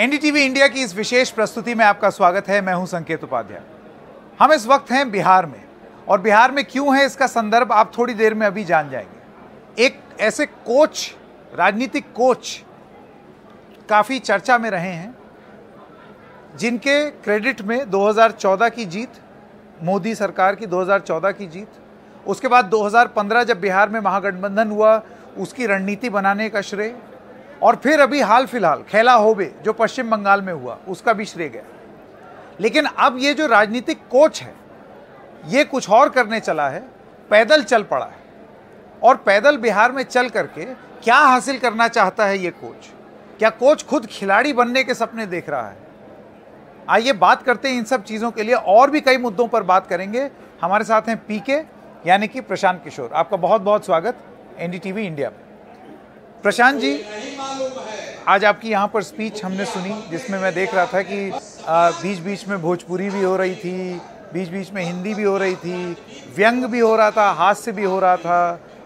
NDTV India की इस विशेष प्रस्तुति में आपका स्वागत है मैं हूं संकेत उपाध्याय हम इस वक्त हैं बिहार में और बिहार में क्यों है इसका संदर्भ आप थोड़ी देर में अभी जान जाएंगे एक ऐसे कोच राजनीतिक कोच काफ़ी चर्चा में रहे हैं जिनके क्रेडिट में 2014 की जीत मोदी सरकार की 2014 की जीत उसके बाद 2015 जब बिहार में महागठबंधन हुआ उसकी रणनीति बनाने का श्रेय और फिर अभी हाल फिलहाल खेला होबे जो पश्चिम बंगाल में हुआ उसका भी श्रेय गया लेकिन अब ये जो राजनीतिक कोच है ये कुछ और करने चला है पैदल चल पड़ा है और पैदल बिहार में चल करके क्या हासिल करना चाहता है ये कोच क्या कोच खुद खिलाड़ी बनने के सपने देख रहा है आइए बात करते हैं इन सब चीज़ों के लिए और भी कई मुद्दों पर बात करेंगे हमारे साथ हैं पीके यानी कि प्रशांत किशोर आपका बहुत बहुत स्वागत एनडीटीवी इंडिया में प्रशांत जी आज आपकी यहाँ पर स्पीच हमने सुनी जिसमें मैं देख रहा था कि बीच बीच में भोजपुरी भी हो रही थी बीच बीच में हिंदी भी हो रही थी व्यंग भी हो रहा था हास्य भी हो रहा था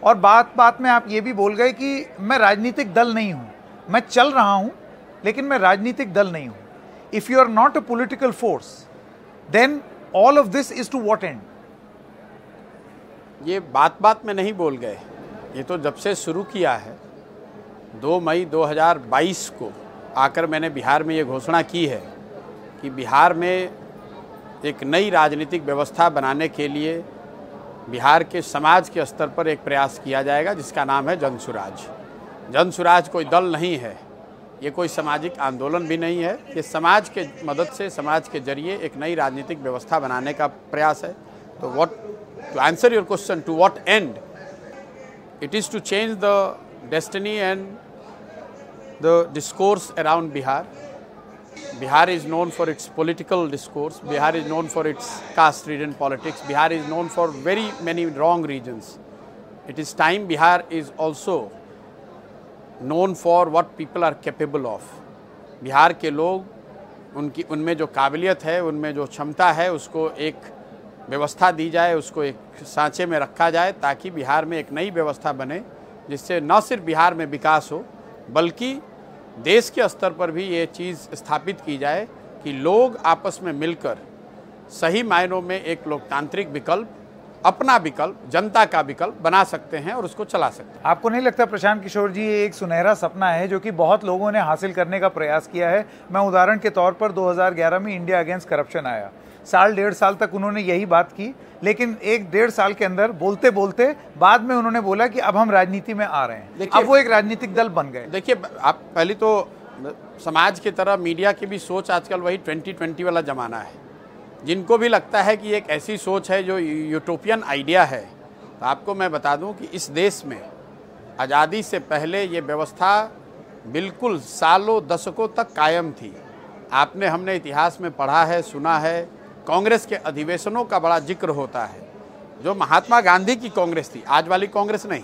और बात बात में आप ये भी बोल गए कि मैं राजनीतिक दल नहीं हूँ मैं चल रहा हूँ लेकिन मैं राजनीतिक दल नहीं हूँ if you are not a political force then all of this is to what end ये बात बात में नहीं बोल गए ये तो जब से शुरू किया है 2 मई 2022 को आकर मैंने बिहार में ये घोषणा की है कि बिहार में एक नई राजनीतिक व्यवस्था बनाने के लिए बिहार के समाज के स्तर पर एक प्रयास किया जाएगा जिसका नाम है जनसुराज जनसुराज कोई दल नहीं है ये कोई सामाजिक आंदोलन भी नहीं है ये समाज के मदद से समाज के जरिए एक नई राजनीतिक व्यवस्था बनाने का प्रयास है तो what to answer your question to what end it is to change the destiny and the discourse around Bihar. Bihar is known for its political discourse. Bihar is known for its caste-ridden politics. Bihar is known for very many wrong regions. It is time Bihar is also known for what people are capable of. bihar ke log unki unme jo kabiliyat hai unme jo kshamta hai usko ek व्यवस्था दी जाए उसको एक सांचे में रखा जाए ताकि बिहार में एक नई व्यवस्था बने जिससे न सिर्फ बिहार में विकास हो बल्कि देश के स्तर पर भी ये चीज़ स्थापित की जाए कि लोग आपस में मिलकर सही मायनों में एक लोकतांत्रिक विकल्प अपना विकल्प जनता का विकल्प बना सकते हैं और उसको चला सकते हैं आपको नहीं लगता प्रशांत किशोर जी ये एक सुनहरा सपना है जो कि बहुत लोगों ने हासिल करने का प्रयास किया है मैं उदाहरण के तौर पर 2011 में इंडिया अगेंस्ट करप्शन आया साल डेढ़ साल तक उन्होंने यही बात की लेकिन एक डेढ़ साल के अंदर बोलते बोलते बाद में उन्होंने बोला कि अब हम राजनीति में आ रहे हैं अब वो एक राजनीतिक दल बन गए देखिए आप पहले तो समाज की तरह मीडिया की भी सोच आजकल वही ट्वेंटी ट्वेंटी वाला ज़माना है जिनको भी लगता है कि एक ऐसी सोच है जो यूटोपियन आइडिया है तो आपको मैं बता दूं कि इस देश में आज़ादी से पहले ये व्यवस्था बिल्कुल सालों दशकों तक कायम थी आपने हमने इतिहास में पढ़ा है सुना है कांग्रेस के अधिवेशनों का बड़ा जिक्र होता है जो महात्मा गांधी की कांग्रेस थी आज वाली कांग्रेस नहीं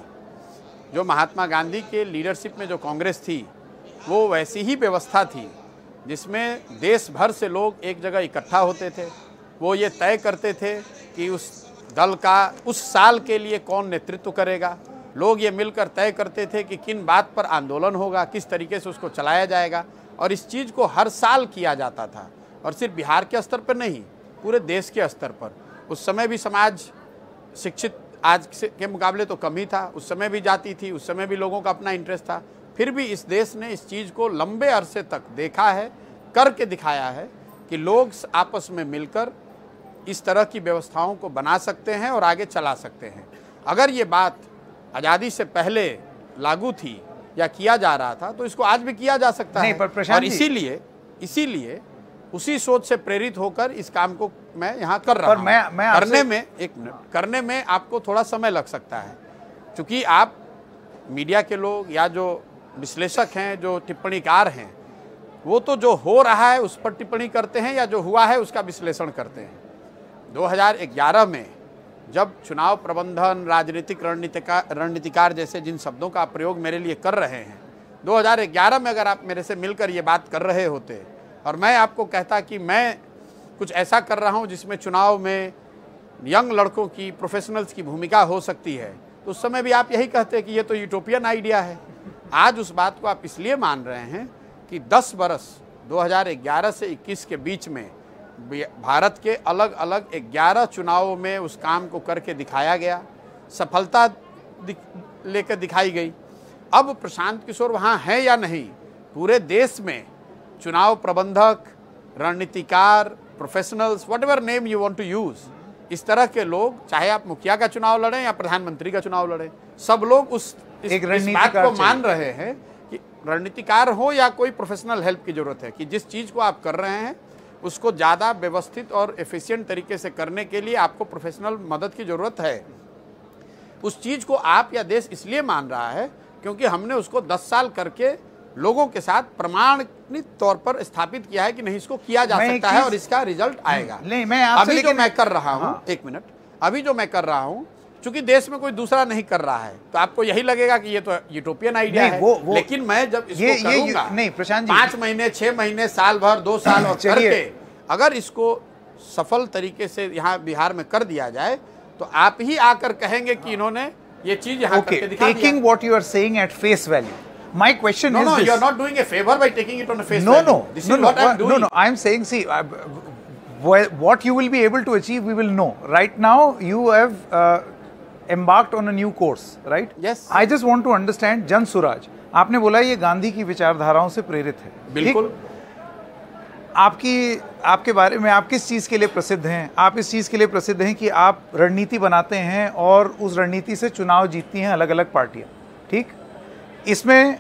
जो महात्मा गांधी के लीडरशिप में जो कांग्रेस थी वो वैसी ही व्यवस्था थी जिसमें देश भर से लोग एक जगह इकट्ठा होते थे वो ये तय करते थे कि उस दल का उस साल के लिए कौन नेतृत्व करेगा लोग ये मिलकर तय करते थे कि किन बात पर आंदोलन होगा किस तरीके से उसको चलाया जाएगा और इस चीज़ को हर साल किया जाता था और सिर्फ बिहार के स्तर पर नहीं पूरे देश के स्तर पर उस समय भी समाज शिक्षित आज के मुकाबले तो कम ही था उस समय भी जाती थी उस समय भी लोगों का अपना इंटरेस्ट था फिर भी इस देश ने इस चीज़ को लंबे अरसे तक देखा है करके दिखाया है कि लोग आपस में मिलकर इस तरह की व्यवस्थाओं को बना सकते हैं और आगे चला सकते हैं अगर ये बात आज़ादी से पहले लागू थी या किया जा रहा था तो इसको आज भी किया जा सकता है पर और इसीलिए इसीलिए उसी सोच से प्रेरित होकर इस काम को मैं यहाँ कर रहा हूँ मैं, मैं करने में एक करने में आपको थोड़ा समय लग सकता है क्योंकि आप मीडिया के लोग या जो विश्लेषक हैं जो टिप्पणीकार हैं वो तो जो हो रहा है उस पर टिप्पणी करते हैं या जो हुआ है उसका विश्लेषण करते हैं 2011 में जब चुनाव प्रबंधन राजनीतिक रणनीतिकार रणनीतिकार जैसे जिन शब्दों का प्रयोग मेरे लिए कर रहे हैं 2011 में अगर आप मेरे से मिलकर ये बात कर रहे होते और मैं आपको कहता कि मैं कुछ ऐसा कर रहा हूँ जिसमें चुनाव में यंग लड़कों की प्रोफेशनल्स की भूमिका हो सकती है तो उस समय भी आप यही कहते कि ये तो यूटोपियन आइडिया है आज उस बात को आप इसलिए मान रहे हैं कि 10 बरस 2011 से 21 के बीच में भारत के अलग अलग 11 चुनावों में उस काम को करके दिखाया गया सफलता दिख, लेकर दिखाई गई अब प्रशांत किशोर वहाँ हैं या नहीं पूरे देश में चुनाव प्रबंधक रणनीतिकार professionals whatever name you want to use इस तरह के लोग चाहे आप मुखिया का चुनाव लड़ें या प्रधानमंत्री का चुनाव लड़ें सब लोग उस इस, एक इस बात को मान रहे हैं कि रणनीतिकार हो या कोई प्रोफेशनल हेल्प की जरूरत है कि जिस चीज़ को आप कर रहे हैं उसको ज़्यादा व्यवस्थित और एफिशिएंट तरीके से करने के लिए आपको प्रोफेशनल मदद की ज़रूरत है उस चीज़ को आप या देश इसलिए मान रहा है क्योंकि हमने उसको दस साल करके लोगों के साथ प्रमाणित तौर पर स्थापित किया है कि नहीं इसको किया जा सकता है और इसका रिजल्ट आएगा नहीं मैं अभी जो मैं कर रहा हूँ हाँ। एक मिनट अभी जो मैं कर रहा हूँ चूंकि देश में कोई दूसरा नहीं कर रहा है तो आपको यही लगेगा कि ये तो यूटोपियन आइडिया है वो, वो, लेकिन मैं जब इसको ये, ये, नहीं प्रशांत जी पांच महीने छह महीने साल भर दो साल और करके अगर इसको सफल तरीके से यहाँ बिहार में कर दिया जाए तो आप ही आकर कहेंगे कि हाँ। इन्होंने ये चीज यहाँ taking what you are said at face value My question no, is. No, no, you're not doing a favor by taking it on a face. No, value. no. This no, is no, what I'm doing. No, no. I'm saying, see, I, well, what you will be able to achieve, we will know. Right now, you have uh, embarked on a new course, right? Yes. I just want to understand Jan Suraj. आपने बोला ये गांधी की विचारधाराओं से प्रेरित है बिल्कुल आपकी आपके बारे में आप किस चीज़ के लिए प्रसिद्ध हैं आप इस चीज़ के लिए प्रसिद्ध हैं कि आप रणनीति बनाते हैं और उस रणनीति से चुनाव जीतती हैं अलग अलग पार्टियां ठीक इसमें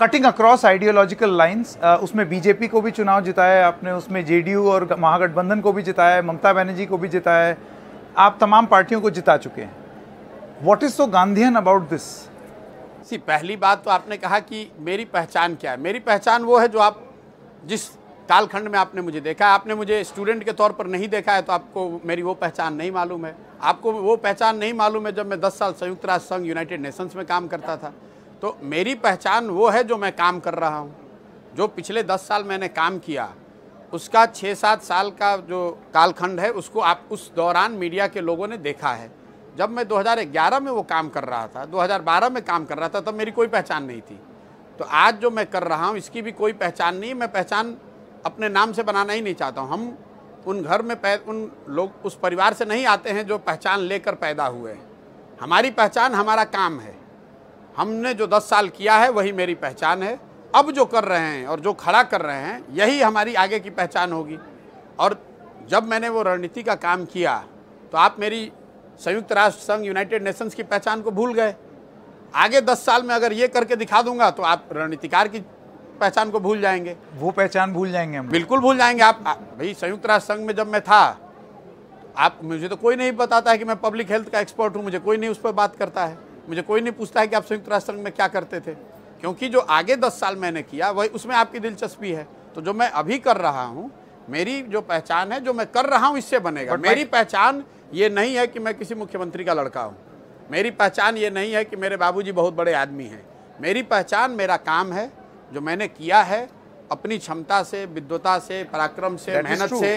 कटिंग अक्रॉस आइडियोलॉजिकल लाइंस उसमें बीजेपी को भी चुनाव जिताया है आपने उसमें जेडीयू और महागठबंधन को भी जिताया है ममता बनर्जी को भी जिताया है आप तमाम पार्टियों को जिता चुके हैं what is so Gandhian about this see पहली बात तो आपने कहा कि मेरी पहचान क्या है मेरी पहचान वो है जो आप जिस कालखंड में आपने मुझे देखा आपने मुझे स्टूडेंट के तौर पर नहीं देखा है तो आपको मेरी वो पहचान नहीं मालूम है आपको वो पहचान नहीं मालूम है जब मैं 10 साल संयुक्त राष्ट्र संघ यूनाइटेड नेशंस में काम करता था तो मेरी पहचान वो है जो मैं काम कर रहा हूँ जो पिछले दस साल मैंने काम किया उसका छः सात साल का जो कालखंड है उसको आप उस दौरान मीडिया के लोगों ने देखा है जब मैं 2011 में वो काम कर रहा था 2012 में काम कर रहा था तब मेरी कोई पहचान नहीं थी तो आज जो मैं कर रहा हूँ इसकी भी कोई पहचान नहीं मैं पहचान अपने नाम से बनाना ही नहीं चाहता हूँ हम उन घर में पै उन लोग उस परिवार से नहीं आते हैं जो पहचान लेकर पैदा हुए हैं हमारी पहचान हमारा काम है हमने जो दस साल किया है वही मेरी पहचान है अब जो कर रहे हैं और जो खड़ा कर रहे हैं यही हमारी आगे की पहचान होगी और जब मैंने वो रणनीति का काम किया तो आप मेरी संयुक्त राष्ट्र संघ यूनाइटेड नेशंस की पहचान को भूल गए आगे दस साल में अगर ये करके दिखा दूंगा तो आप रणनीतिकार की पहचान को भूल जाएंगे वो पहचान भूल जाएंगे हम बिल्कुल भूल जाएंगे आप भाई संयुक्त राष्ट्र संघ में जब मैं था आप मुझे तो कोई नहीं बताता है कि मैं पब्लिक हेल्थ का एक्सपर्ट हूँ मुझे कोई नहीं उस पर बात करता है मुझे कोई नहीं पूछता है कि आप संयुक्त राष्ट्र संघ में क्या करते थे क्योंकि जो आगे दस साल मैंने किया वही उसमें आपकी दिलचस्पी है तो जो मैं अभी कर रहा हूँ मेरी जो पहचान है जो मैं कर रहा हूँ इससे बनेगा मेरी पहचान ये नहीं है कि मैं किसी मुख्यमंत्री का लड़का हूँ मेरी पहचान ये नहीं है कि मेरे बाबूजी बहुत बड़े आदमी हैं मेरी पहचान मेरा काम है जो मैंने किया है अपनी क्षमता से विद्वता से पराक्रम से मेहनत से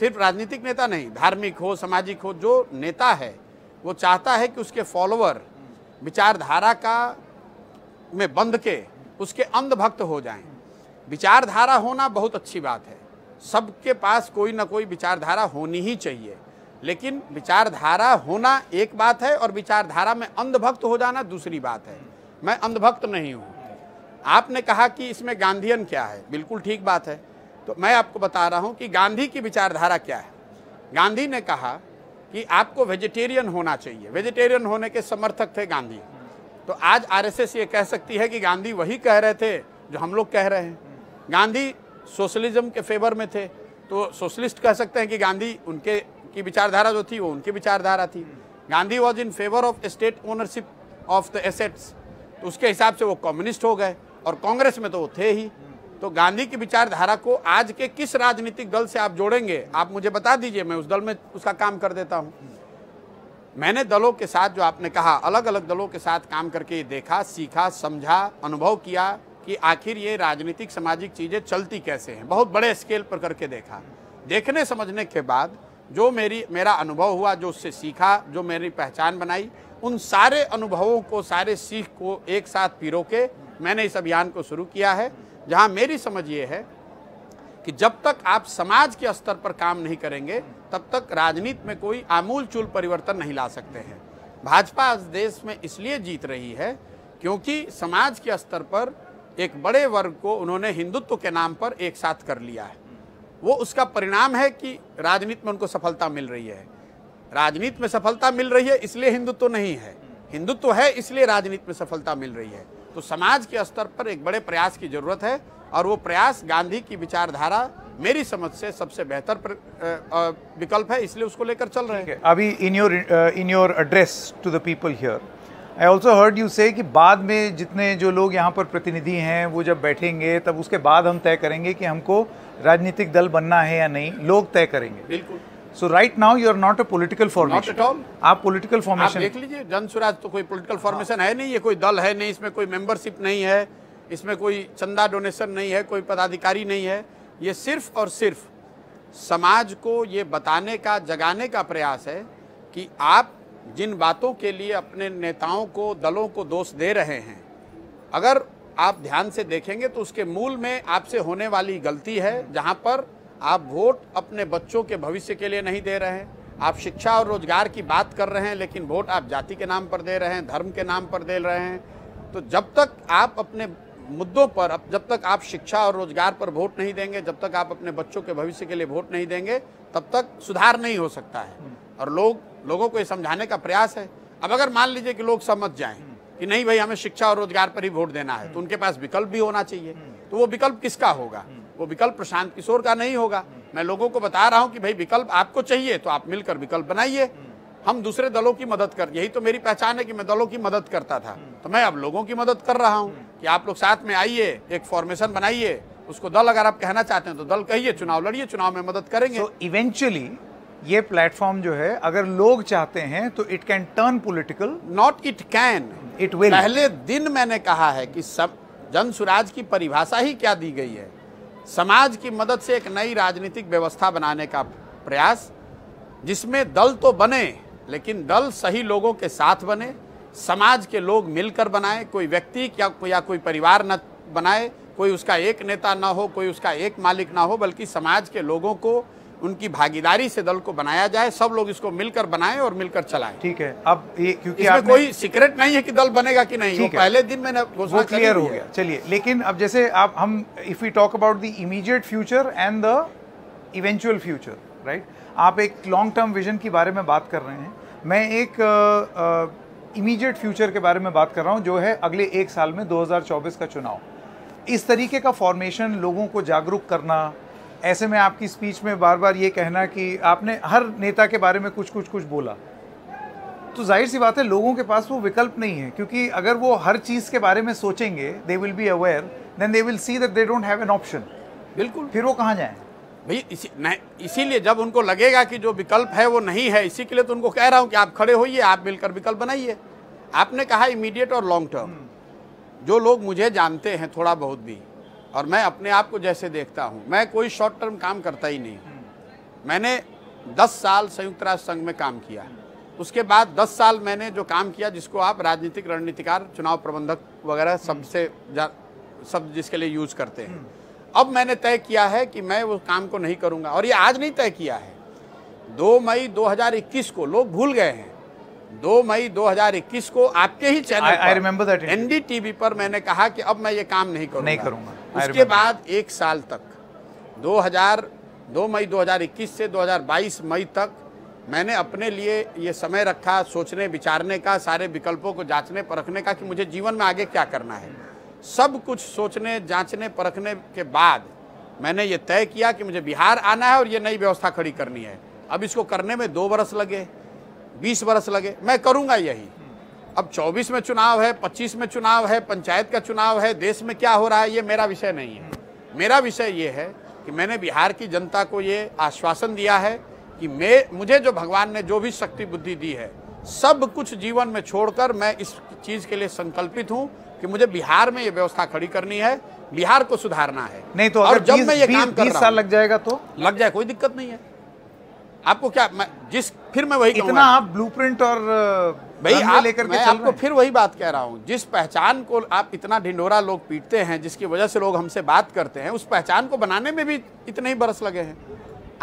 सिर्फ राजनीतिक नेता नहीं धार्मिक हो सामाजिक हो जो नेता है वो चाहता है कि उसके फॉलोअर विचारधारा का में बंध के उसके अंधभक्त हो जाएं विचारधारा होना बहुत अच्छी बात है सबके पास कोई ना कोई विचारधारा होनी ही चाहिए लेकिन विचारधारा होना एक बात है और विचारधारा में अंधभक्त हो जाना दूसरी बात है मैं अंधभक्त नहीं हूँ आपने कहा कि इसमें गांधीयन क्या है बिल्कुल ठीक बात है आपको तो मैं आपको बता रहा हूँ कि गांधी की विचारधारा क्या है गांधी ने कहा कि आपको वेजिटेरियन होना चाहिए वेजिटेरियन होने के समर्थक थे गांधी तो आज आरएसएस ये कह सकती है कि गांधी वही कह रहे थे जो हम लोग कह रहे हैं गांधी सोशलिज्म के फेवर में थे तो सोशलिस्ट कह सकते हैं कि गांधी उनके की विचारधारा जो थी वो उनकी विचारधारा थी Gandhi was in favour of state ownership of the assets तो उसके हिसाब से वो कम्युनिस्ट हो गए और कांग्रेस में तो वो थे ही तो गांधी की विचारधारा को आज के किस राजनीतिक दल से आप जोड़ेंगे आप मुझे बता दीजिए मैं उस दल में उसका काम कर देता हूँ मैंने दलों के साथ जो आपने कहा अलग अलग दलों के साथ काम करके ये देखा सीखा समझा अनुभव किया कि आखिर ये राजनीतिक सामाजिक चीज़ें चलती कैसे हैं बहुत बड़े स्केल पर करके देखा देखने समझने के बाद जो मेरी मेरा अनुभव हुआ जो उससे सीखा जो मेरी पहचान बनाई उन सारे अनुभवों को सारे सीख को एक साथ पिरो के मैंने इस अभियान को शुरू किया है जहां मेरी समझ ये है कि जब तक आप समाज के स्तर पर काम नहीं करेंगे तब तक राजनीति में कोई आमूल चूल परिवर्तन नहीं ला सकते हैं भाजपा आज देश में इसलिए जीत रही है क्योंकि समाज के स्तर पर एक बड़े वर्ग को उन्होंने हिंदुत्व के नाम पर एक साथ कर लिया है वो उसका परिणाम है कि राजनीति में उनको सफलता मिल रही है राजनीति में सफलता मिल रही है इसलिए हिंदुत्व नहीं है हिंदुत्व है इसलिए राजनीति में सफलता मिल रही है तो समाज के स्तर पर एक बड़े प्रयास की जरूरत है और वो प्रयास गांधी की विचारधारा मेरी समझ से सबसे बेहतर विकल्प है इसलिए उसको लेकर चल रहे हैं अभी in your in your address to the people here I also heard you say कि बाद में जितने जो लोग यहाँ पर प्रतिनिधि हैं वो जब बैठेंगे तब उसके बाद हम तय करेंगे कि हमको राजनीतिक दल बनना है या नहीं लोग तय करेंगे बिल्कुल so right now you are not a political formation at all आप पोलिटिकल फॉर्मेशन देख लीजिए जन स्वराज तो कोई पोलिटिकल फॉर्मेशन है नहीं ये कोई दल है नहीं इसमें कोई मेंबरशिप नहीं है इसमें कोई चंदा डोनेशन नहीं है कोई पदाधिकारी नहीं है ये सिर्फ और सिर्फ समाज को ये बताने का जगाने का प्रयास है कि आप जिन बातों के लिए अपने नेताओं को दलों को दोष दे रहे हैं अगर आप ध्यान से देखेंगे तो उसके मूल में आपसे होने वाली गलती है जहां पर आप वोट अपने बच्चों के भविष्य के लिए नहीं दे रहे हैं आप शिक्षा और रोजगार की बात कर रहे हैं लेकिन वोट आप जाति के नाम पर दे रहे हैं धर्म के नाम पर दे रहे हैं तो जब तक आप अपने मुद्दों पर अब जब तक आप शिक्षा और रोजगार पर वोट नहीं देंगे जब तक आप अपने बच्चों के भविष्य के लिए वोट नहीं देंगे तब तक सुधार नहीं हो सकता है और लोग लोगों को ये समझाने का प्रयास है अब अगर मान लीजिए कि लोग समझ जाएं कि नहीं भाई हमें शिक्षा और रोजगार पर ही वोट देना है तो उनके पास विकल्प भी होना चाहिए तो वो विकल्प किसका होगा वो विकल्प प्रशांत किशोर का नहीं होगा मैं लोगों को बता रहा हूँ कि भाई विकल्प आपको चाहिए तो आप मिलकर विकल्प बनाइए हम दूसरे दलों की मदद कर यही तो मेरी पहचान है कि मैं दलों की मदद करता था तो मैं अब लोगों की मदद कर रहा हूँ कि आप लोग साथ में आइए एक फॉर्मेशन बनाइए उसको दल अगर आप कहना चाहते हैं तो दल कहिए चुनाव लड़िए चुनाव में मदद करेंगे तो so, इवेंचुअली ये प्लेटफॉर्म जो है अगर लोग चाहते हैं तो it can turn political not it can it will पहले दिन मैंने कहा है कि सब जन सुराज की परिभाषा ही क्या दी गई है समाज की मदद से एक नई राजनीतिक व्यवस्था बनाने का प्रयास जिसमें दल तो बने लेकिन दल सही लोगों के साथ बने समाज के लोग मिलकर बनाए कोई व्यक्ति या, या कोई परिवार न बनाए कोई उसका एक नेता ना हो कोई उसका एक मालिक ना हो बल्कि समाज के लोगों को उनकी भागीदारी से दल को बनाया जाए सब लोग इसको मिलकर बनाएं और मिलकर चलाएं ठीक है अब ये क्योंकि इसमें कोई सीक्रेट नहीं है कि दल बनेगा कि नहीं वो पहले दिन मैंने घोषणा क्लियर हो गया चलिए लेकिन अब जैसे आप हम if you talk about the immediate future and the eventual future right आप एक लॉन्ग टर्म विजन के बारे में बात कर रहे हैं मैं एक इमीडिएट फ्यूचर uh, के बारे में बात कर रहा हूँ जो है अगले एक साल में 2024 का चुनाव इस तरीके का फॉर्मेशन लोगों को जागरूक करना ऐसे में आपकी स्पीच में बार बार ये कहना कि आपने हर नेता के बारे में कुछ कुछ कुछ बोला तो जाहिर सी बात है लोगों के पास वो विकल्प नहीं है क्योंकि अगर वो हर चीज़ के बारे में सोचेंगे they will be aware then they will see that they don't have an option बिल्कुल फिर वो कहाँ जाए भैया इसी इसीलिए जब उनको लगेगा कि जो विकल्प है वो नहीं है इसी के लिए तो उनको कह रहा हूँ कि आप खड़े होइए आप मिलकर विकल्प बनाइए आपने कहा इमीडिएट और लॉन्ग टर्म हम्म। जो लोग मुझे जानते हैं थोड़ा बहुत भी और मैं अपने आप को जैसे देखता हूँ मैं कोई शॉर्ट टर्म काम करता ही नहीं मैंने 10 साल संयुक्त राष्ट्र संघ में काम किया उसके बाद 10 साल मैंने जो काम किया जिसको आप राजनीतिक रणनीतिकार चुनाव प्रबंधक वगैरह सबसे सब जिसके लिए यूज करते हैं अब मैंने तय किया है कि मैं वो काम को नहीं करूँगा और ये आज नहीं तय किया है दो मई 2021 को लोग भूल गए हैं दो मई 2021 को आपके ही चैनल एनडी टीवी पर मैंने कहा कि अब मैं ये काम नहीं करूंगा नहीं करूंगा उसके बाद एक साल तक 2000 दो मई 2021 से 2022 मई तक मैंने अपने लिए ये समय रखा सोचने विचारने का सारे विकल्पों को जांचने परखने का कि मुझे जीवन में आगे क्या करना है सब कुछ सोचने जांचने परखने के बाद मैंने ये तय किया कि मुझे बिहार आना है और ये नई व्यवस्था खड़ी करनी है अब इसको करने में दो बरस लगे बीस बरस लगे मैं करूँगा यही अब 24 में चुनाव है 25 में चुनाव है पंचायत का चुनाव है देश में क्या हो रहा है ये मेरा विषय नहीं है मेरा विषय ये है कि मैंने बिहार की जनता को ये आश्वासन दिया है कि मैं मुझे जो भगवान ने जो भी शक्ति बुद्धि दी है सब कुछ जीवन में छोड़कर मैं इस चीज़ के लिए संकल्पित हूँ कि मुझे बिहार में ये व्यवस्था खड़ी करनी है बिहार को सुधारना है नहीं तो और जब मैं ये काम कर साल लग जाएगा तो लग जाए कोई दिक्कत नहीं है आपको क्या मैं, जिस फिर मैं वही इतना आप प्रिंट और भाई आप लेकर मैं आपको फिर वही बात कह रहा हूँ जिस पहचान को आप इतना ढिंडोरा लोग पीटते हैं जिसकी वजह से लोग हमसे बात करते हैं उस पहचान को बनाने में भी इतने ही बरस लगे हैं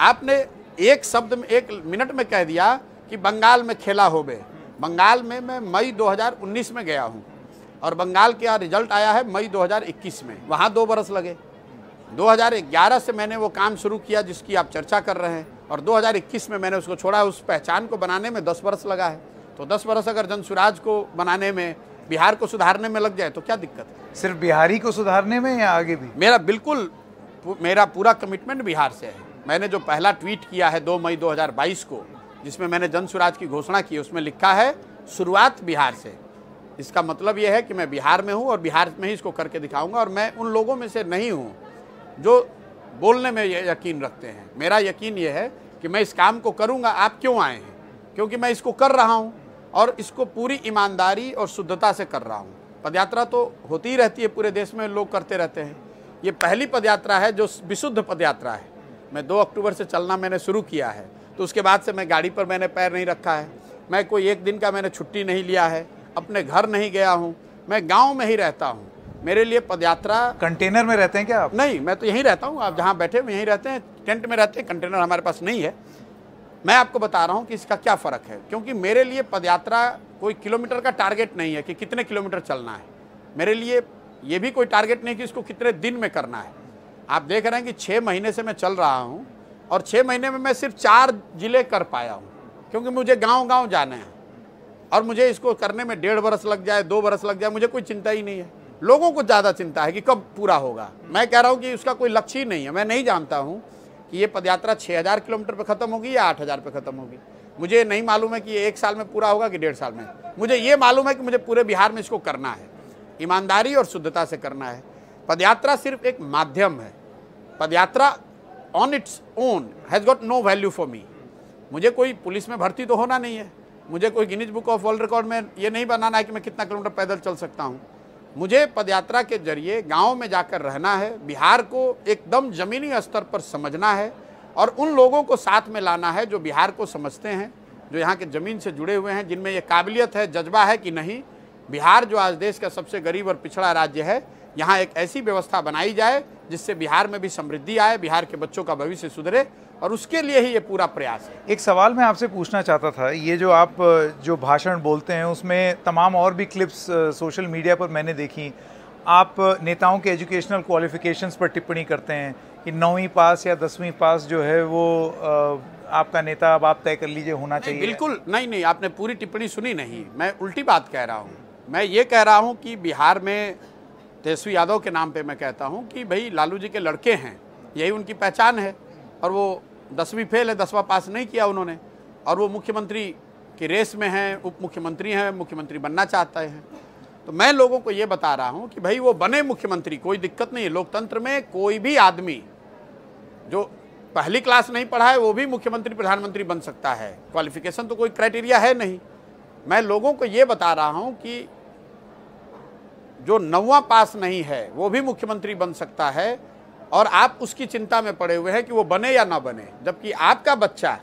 आपने एक शब्द में एक मिनट में कह दिया कि बंगाल में खेला होबे बंगाल में मैं मई 2019 में गया हूँ और बंगाल के यहाँ रिजल्ट आया है मई 2021 में वहाँ दो बरस लगे 2011 से मैंने वो काम शुरू किया जिसकी आप चर्चा कर रहे हैं और 2021 में मैंने उसको छोड़ा उस पहचान को बनाने में दस वर्ष लगा है तो दस वर्ष अगर सुराज को बनाने में बिहार को सुधारने में लग जाए तो क्या दिक्कत है सिर्फ बिहारी को सुधारने में या आगे भी मेरा बिल्कुल मेरा पूरा कमिटमेंट बिहार से है मैंने जो पहला ट्वीट किया है दो मई दो को जिसमें मैंने जन सुराज की घोषणा की उसमें लिखा है शुरुआत बिहार से इसका मतलब यह है कि मैं बिहार में हूँ और बिहार में ही इसको करके दिखाऊंगा और मैं उन लोगों में से नहीं हूँ जो बोलने में ये यकीन रखते हैं मेरा यकीन ये है कि मैं इस काम को करूँगा आप क्यों आए हैं क्योंकि मैं इसको कर रहा हूँ और इसको पूरी ईमानदारी और शुद्धता से कर रहा हूँ पदयात्रा तो होती ही रहती है पूरे देश में लोग करते रहते हैं ये पहली पदयात्रा है जो विशुद्ध पदयात्रा है मैं दो अक्टूबर से चलना मैंने शुरू किया है तो उसके बाद से मैं गाड़ी पर मैंने पैर नहीं रखा है मैं कोई एक दिन का मैंने छुट्टी नहीं लिया है अपने घर नहीं गया हूँ मैं गाँव में ही रहता हूँ मेरे लिए पदयात्रा कंटेनर में रहते हैं क्या आप नहीं मैं तो यहीं रहता हूँ आप जहाँ बैठे हुए यहीं रहते हैं टेंट में रहते हैं कंटेनर हमारे पास नहीं है मैं आपको बता रहा हूँ कि इसका क्या फ़र्क है क्योंकि मेरे लिए पदयात्रा कोई किलोमीटर का टारगेट नहीं है कि कितने किलोमीटर चलना है मेरे लिए ये भी कोई टारगेट नहीं कि इसको कितने दिन में करना है आप देख रहे हैं कि छः महीने से मैं चल रहा हूँ और छः महीने में मैं सिर्फ चार जिले कर पाया हूँ क्योंकि मुझे गाँव गाँव जाना है और मुझे इसको करने में डेढ़ बरस लग जाए दो बरस लग जाए मुझे कोई चिंता ही नहीं है लोगों को ज़्यादा चिंता है कि कब पूरा होगा मैं कह रहा हूँ कि उसका कोई लक्ष्य ही नहीं है मैं नहीं जानता हूँ कि ये पदयात्रा 6000 किलोमीटर पर ख़त्म होगी या 8000 पर ख़त्म होगी मुझे नहीं मालूम है कि ये एक साल में पूरा होगा कि डेढ़ साल में मुझे ये मालूम है कि मुझे पूरे बिहार में इसको करना है ईमानदारी और शुद्धता से करना है पदयात्रा सिर्फ एक माध्यम है padyatra on its own has got no value for me मुझे कोई पुलिस में भर्ती तो होना नहीं है मुझे कोई Guinness book of world record में ये नहीं बनाना है कि मैं कितना किलोमीटर पैदल चल सकता हूँ मुझे पदयात्रा के जरिए गाँव में जाकर रहना है बिहार को एकदम ज़मीनी स्तर पर समझना है और उन लोगों को साथ में लाना है जो बिहार को समझते हैं जो यहाँ के ज़मीन से जुड़े हुए हैं जिनमें ये काबिलियत है जज्बा है कि नहीं बिहार जो आज देश का सबसे गरीब और पिछड़ा राज्य है यहाँ एक ऐसी व्यवस्था बनाई जाए जिससे बिहार में भी समृद्धि आए बिहार के बच्चों का भविष्य सुधरे और उसके लिए ही ये पूरा प्रयास है एक सवाल मैं आपसे पूछना चाहता था ये जो आप जो भाषण बोलते हैं उसमें तमाम और भी क्लिप्स सोशल मीडिया पर मैंने देखी आप नेताओं के एजुकेशनल क्वालिफिकेशंस पर टिप्पणी करते हैं कि नौवीं पास या दसवीं पास जो है वो आपका नेता अब आप तय कर लीजिए होना चाहिए बिल्कुल नहीं नहीं आपने पूरी टिप्पणी सुनी नहीं मैं उल्टी बात कह रहा हूँ मैं ये कह रहा हूँ कि बिहार में तेजस्वी यादव के नाम पे मैं कहता हूँ कि भाई लालू जी के लड़के हैं यही उनकी पहचान है और वो दसवीं फेल है दसवां पास नहीं किया उन्होंने और वो मुख्यमंत्री की रेस में हैं उप मुख्यमंत्री हैं मुख्यमंत्री बनना चाहते हैं तो मैं लोगों को ये बता रहा हूँ कि भाई वो बने मुख्यमंत्री कोई दिक्कत नहीं है लोकतंत्र में कोई भी आदमी जो पहली क्लास नहीं पढ़ा है वो भी मुख्यमंत्री प्रधानमंत्री बन सकता है क्वालिफिकेशन तो कोई क्राइटेरिया है नहीं मैं लोगों को ये बता रहा हूँ कि जो नौवा पास नहीं है वो भी मुख्यमंत्री बन सकता है और आप उसकी चिंता में पड़े हुए हैं कि वो बने या ना बने जबकि आपका बच्चा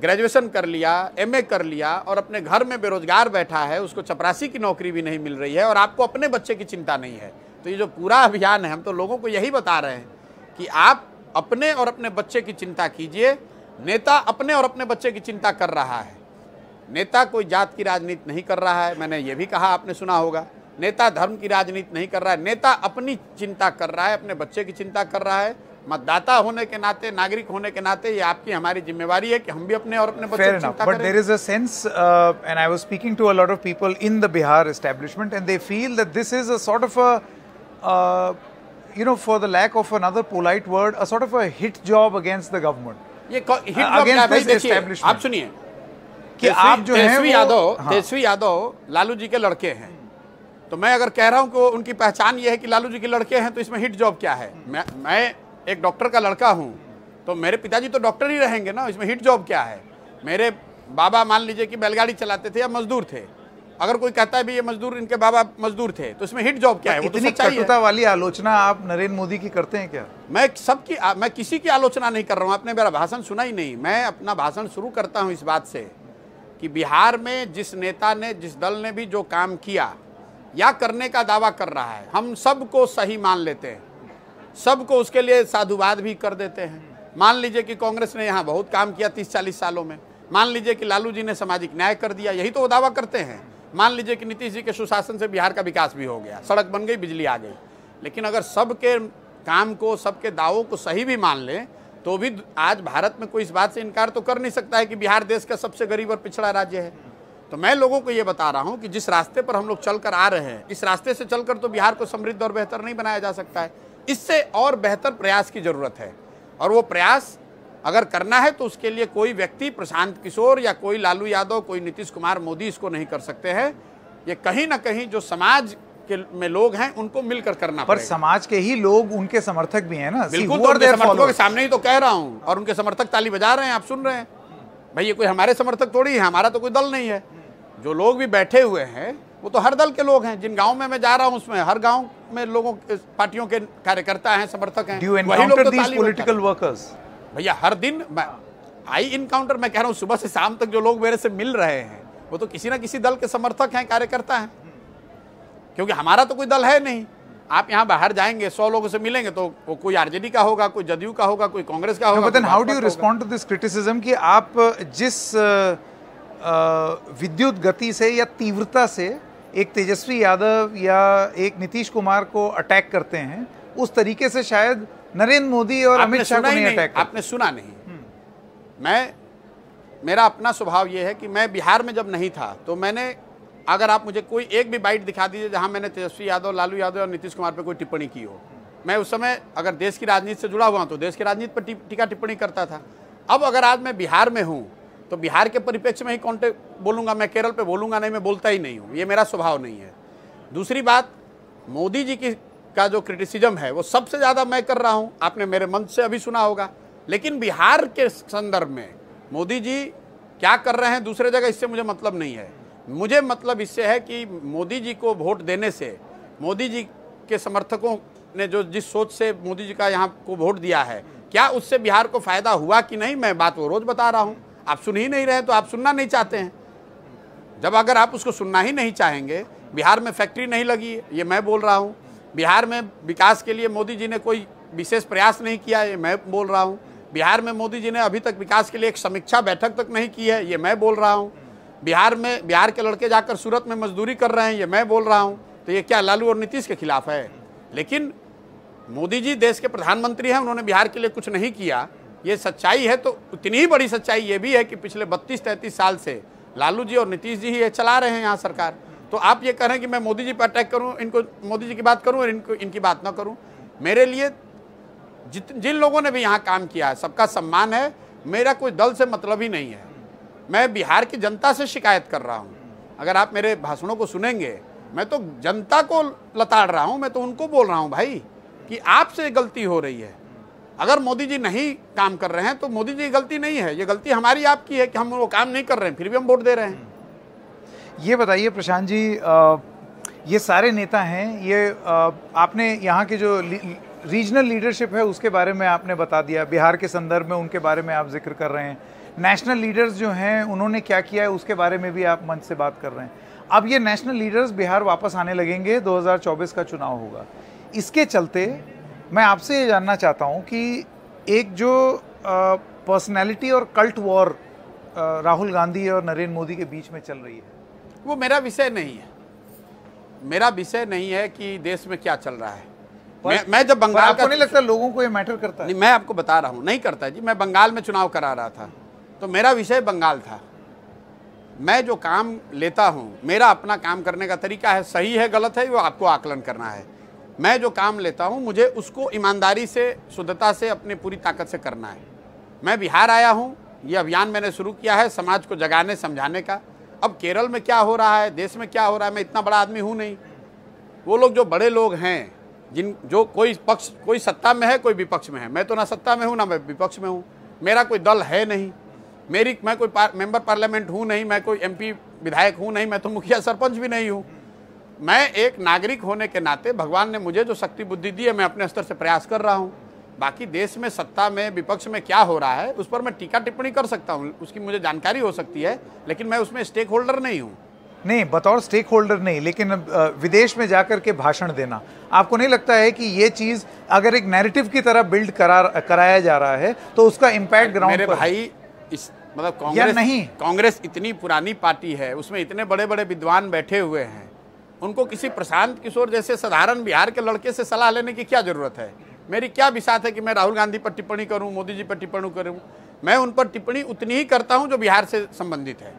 ग्रेजुएशन कर लिया एमए कर लिया और अपने घर में बेरोजगार बैठा है उसको चपरासी की नौकरी भी नहीं मिल रही है और आपको अपने बच्चे की चिंता नहीं है तो ये जो पूरा अभियान है हम तो लोगों को यही बता रहे हैं कि आप अपने और अपने बच्चे की चिंता कीजिए नेता अपने और अपने बच्चे की चिंता कर रहा है नेता कोई जात की राजनीति नहीं कर रहा है मैंने ये भी कहा आपने सुना होगा नेता धर्म की राजनीति नहीं कर रहा है नेता अपनी चिंता कर रहा है अपने बच्चे की चिंता कर रहा है मतदाता होने के नाते नागरिक होने के नाते ये आपकी हमारी जिम्मेवारी है कि हम भी अपने और अपने बच्चों की चिंता but there is angst and I was speaking to a of people in the Bihar establishment and they feel that this is at of you know for the lack of of another polite word, a sort of a hit job against ये hit uh, आप सुनिए कि आप जो तेजस्वी यादव हाँ। तेजस्वी यादव लालू जी के लड़के हैं तो मैं अगर कह रहा हूं कि उनकी पहचान ये है कि लालू जी के लड़के हैं तो इसमें हिट जॉब क्या है मैं मैं एक डॉक्टर का लड़का हूँ तो मेरे पिताजी तो डॉक्टर ही रहेंगे ना इसमें हिट जॉब क्या है मेरे बाबा मान लीजिए कि बैलगाड़ी चलाते थे या मजदूर थे अगर कोई कहता है भी ये मजदूर इनके बाबा मजदूर थे तो इसमें हिट जॉब क्या है वो तो इतनी तो कटुता वाली आलोचना आप नरेंद्र मोदी की करते हैं क्या मैं सबकी मैं किसी की आलोचना नहीं कर रहा हूँ आपने मेरा भाषण सुना ही नहीं मैं अपना भाषण शुरू करता हूँ इस बात से कि बिहार में जिस नेता ने जिस दल ने भी जो काम किया या करने का दावा कर रहा है हम सबको सही मान लेते हैं सबको उसके लिए साधुवाद भी कर देते हैं मान लीजिए कि कांग्रेस ने यहाँ बहुत काम किया तीस चालीस सालों में मान लीजिए कि लालू जी ने सामाजिक न्याय कर दिया यही तो वो दावा करते हैं मान लीजिए कि नीतीश जी के सुशासन से बिहार का विकास भी हो गया सड़क बन गई बिजली आ गई लेकिन अगर सबके काम को सबके दावों को सही भी मान लें तो भी आज भारत में कोई इस बात से इनकार तो कर नहीं सकता है कि बिहार देश का सबसे गरीब और पिछड़ा राज्य है तो मैं लोगों को ये बता रहा हूँ कि जिस रास्ते पर हम लोग चल कर आ रहे हैं इस रास्ते से चलकर तो बिहार को समृद्ध और बेहतर नहीं बनाया जा सकता है इससे और बेहतर प्रयास की ज़रूरत है और वो प्रयास अगर करना है तो उसके लिए कोई व्यक्ति प्रशांत किशोर या कोई लालू यादव कोई नीतीश कुमार मोदी इसको नहीं कर सकते हैं ये कहीं ना कहीं जो समाज के में लोग हैं उनको मिलकर करना पर समाज के ही लोग उनके समर्थक भी हैं ना बिल्कुल तो उनके समर्थकों के सामने ही तो कह रहा हूँ और उनके समर्थक ताली बजा रहे हैं आप सुन रहे हैं भाई ये कोई हमारे समर्थक थोड़ी है हमारा तो कोई दल नहीं है जो लोग भी बैठे हुए हैं वो तो हर दल के लोग हैं जिन गांव में मैं जा रहा हूं उसमें हर गांव में लोगों पार्टियों के कार्यकर्ता हैं समर्थक हैं वही लोग तो पॉलिटिकल वर्कर्स भैया हर दिन मैं आई इनकाउंटर मैं कह रहा हूं सुबह से शाम तक जो लोग मेरे से मिल रहे हैं वो तो किसी ना किसी दल के समर्थक हैं कार्यकर्ता हैं क्योंकि हमारा तो कोई दल है नहीं आप यहाँ बाहर जाएंगे सौ लोगों से मिलेंगे तो वो कोई आरजेडी का होगा कोई जदयू का होगा कोई कांग्रेस का होगा how do you respond to this criticism कि आप जिस uh, विद्युत गति से या तीव्रता से एक तेजस्वी यादव या एक नीतीश कुमार को अटैक करते हैं उस तरीके से शायद नरेंद्र मोदी और अमित शाह को नहीं, नहीं अटैक आपने सुना नहीं हम्म। मैं मेरा अपना स्वभाव यह है कि मैं बिहार में जब नहीं था तो मैंने अगर आप मुझे कोई एक भी बाइट दिखा दीजिए जहां मैंने तेजस्वी यादव लालू यादव और नीतीश कुमार पर कोई टिप्पणी की हो मैं उस समय अगर देश की राजनीति से जुड़ा हुआ तो देश की राजनीति पर टीका टिप्पणी करता था अब अगर आज मैं बिहार में हूँ तो बिहार के परिप्रेक्ष्य में ही कॉन्टेक्ट बोलूँगा मैं केरल पे बोलूँगा नहीं मैं बोलता ही नहीं हूँ ये मेरा स्वभाव नहीं है दूसरी बात मोदी जी की का जो क्रिटिसिज्म है वो सबसे ज़्यादा मैं कर रहा हूँ आपने मेरे मन से अभी सुना होगा लेकिन बिहार के संदर्भ में मोदी जी क्या कर रहे हैं दूसरे जगह इससे मुझे मतलब नहीं है मुझे मतलब इससे है कि मोदी जी को वोट देने से मोदी जी के समर्थकों ने जो जिस सोच से मोदी जी का यहाँ को वोट दिया है क्या उससे बिहार को फायदा हुआ कि नहीं मैं बात वो रोज़ बता रहा हूँ आप सुन ही नहीं रहे तो आप सुनना नहीं चाहते हैं जब अगर आप उसको सुनना ही नहीं चाहेंगे बिहार में फैक्ट्री नहीं लगी ये मैं बोल रहा हूँ बिहार में विकास के लिए मोदी जी ने कोई विशेष प्रयास नहीं किया ये मैं बोल रहा हूँ बिहार में मोदी जी ने अभी तक विकास के लिए एक समीक्षा बैठक तक नहीं की है ये मैं बोल रहा हूँ बिहार में बिहार के लड़के जाकर सूरत में मजदूरी कर रहे हैं ये मैं बोल रहा हूँ तो ये क्या लालू और नीतीश के खिलाफ है लेकिन मोदी जी देश के प्रधानमंत्री हैं उन्होंने बिहार के लिए कुछ नहीं किया ये सच्चाई है तो उतनी ही बड़ी सच्चाई ये भी है कि पिछले बत्तीस तैंतीस साल से लालू जी और नीतीश जी ही ये चला रहे हैं यहाँ सरकार तो आप ये कह रहे हैं कि मैं मोदी जी पर अटैक करूँ इनको मोदी जी की बात करूँ और इनको इनकी बात ना करूँ मेरे लिए जित जिन लोगों ने भी यहाँ काम किया है सबका सम्मान है मेरा कोई दल से मतलब ही नहीं है मैं बिहार की जनता से शिकायत कर रहा हूँ अगर आप मेरे भाषणों को सुनेंगे मैं तो जनता को लताड़ रहा हूँ मैं तो उनको बोल रहा हूँ भाई कि आपसे गलती हो रही है अगर मोदी जी नहीं काम कर रहे हैं तो मोदी जी गलती नहीं है ये गलती हमारी आपकी है कि हम वो काम नहीं कर रहे हैं फिर भी हम वोट दे रहे हैं ये बताइए प्रशांत जी ये सारे नेता हैं ये आपने यहाँ के जो रीजनल लीडरशिप है उसके बारे में आपने बता दिया बिहार के संदर्भ में उनके बारे में आप जिक्र कर रहे हैं नेशनल लीडर्स जो हैं उन्होंने क्या किया है उसके बारे में भी आप मंच से बात कर रहे हैं अब ये नेशनल लीडर्स बिहार वापस आने लगेंगे 2024 का चुनाव होगा इसके चलते मैं आपसे ये जानना चाहता हूँ कि एक जो पर्सनैलिटी और कल्ट वॉर राहुल गांधी और नरेंद्र मोदी के बीच में चल रही है वो मेरा विषय नहीं है मेरा विषय नहीं है कि देश में क्या चल रहा है मैं, मैं जब बंगाल आपको नहीं लगता लोगों को ये मैटर करता है नहीं मैं आपको बता रहा हूँ नहीं करता जी मैं बंगाल में चुनाव करा रहा था तो मेरा विषय बंगाल था मैं जो काम लेता हूँ मेरा अपना काम करने का तरीका है सही है गलत है वो आपको आकलन करना है मैं जो काम लेता हूँ मुझे उसको ईमानदारी से शुद्धता से अपने पूरी ताकत से करना है मैं बिहार आया हूँ ये अभियान मैंने शुरू किया है समाज को जगाने समझाने का अब केरल में क्या हो रहा है देश में क्या हो रहा है मैं इतना बड़ा आदमी हूँ नहीं वो लोग जो बड़े लोग हैं जिन जो कोई पक्ष कोई सत्ता में है कोई विपक्ष में है मैं तो ना सत्ता में हूँ ना मैं विपक्ष में हूँ मेरा कोई दल है नहीं मेरी मैं कोई पार, मेंबर पार्लियामेंट हूँ नहीं मैं कोई एमपी विधायक हूँ नहीं मैं तो मुखिया सरपंच भी नहीं हूँ मैं एक नागरिक होने के नाते भगवान ने मुझे जो शक्ति बुद्धि दी है मैं अपने स्तर से प्रयास कर रहा हूँ बाकी देश में सत्ता में विपक्ष में क्या हो रहा है उस पर मैं टीका टिप्पणी कर सकता हूँ उसकी मुझे जानकारी हो सकती है लेकिन मैं उसमें स्टेक होल्डर नहीं हूँ नहीं बतौर स्टेक होल्डर नहीं लेकिन विदेश में जाकर के भाषण देना आपको नहीं लगता है कि ये चीज़ अगर एक नैरेटिव की तरह बिल्ड करा कराया जा रहा है तो उसका इम्पैक्ट ग्राउंड मेरे पर... भाई इस मतलब कांग्रेस नहीं कांग्रेस इतनी पुरानी पार्टी है उसमें इतने बड़े बड़े विद्वान बैठे हुए हैं उनको किसी प्रशांत किशोर जैसे साधारण बिहार के लड़के से सलाह लेने की क्या ज़रूरत है मेरी क्या विशात है कि मैं राहुल गांधी पर टिप्पणी करूं मोदी जी पर टिप्पणी करूं मैं उन पर टिप्पणी उतनी ही करता हूं जो बिहार से संबंधित है